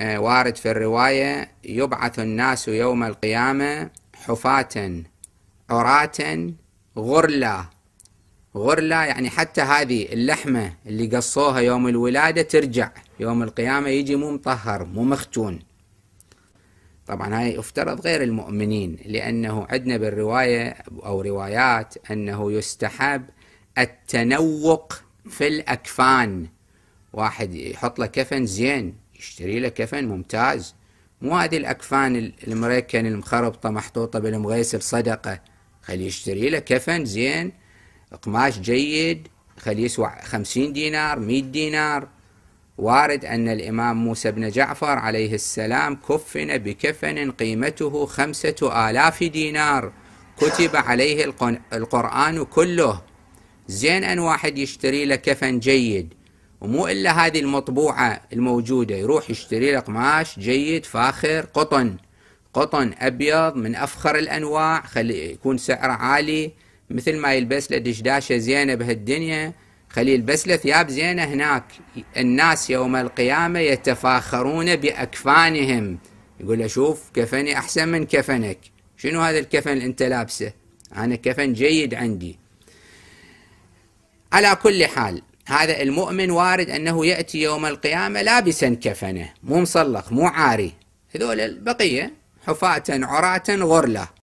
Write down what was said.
آه، وارد في الرواية يبعث الناس يوم القيامة حفاة عراة غرلا غرلا يعني حتى هذه اللحمة اللي قصوها يوم الولادة ترجع يوم القيامة يجي مو مطهر مو مختون طبعا هاي افترض غير المؤمنين لأنه عندنا بالرواية أو روايات أنه يستحب التنوق في الأكفان واحد يحط له كفن زين يشتري له كفن ممتاز مو هذه الأكفان الامريكان المخربطة محطوطة بالمغيسل صدقة خليه يشتري له كفن زين قماش جيد خليه يسوى خمسين دينار مئة دينار وارد أن الإمام موسى بن جعفر عليه السلام كفن بكفن قيمته خمسة آلاف دينار كتب عليه القرآن كله زين أن واحد يشتري له كفن جيد ومو الا هذه المطبوعه الموجوده يروح يشتري لك قماش جيد فاخر قطن قطن ابيض من افخر الانواع خلي يكون سعره عالي مثل ما يلبس له دشداشه زينه بهالدنيا خلي يلبس له ثياب زينه هناك الناس يوم القيامه يتفاخرون باكفانهم يقول له شوف كفني احسن من كفنك شنو هذا الكفن اللي انت لابسه انا كفن جيد عندي على كل حال هذا المؤمن وارد أنه يأتي يوم القيامة لابسا كفنه مو مصلخ مو عاري هذول البقية حفاة عراة غرلة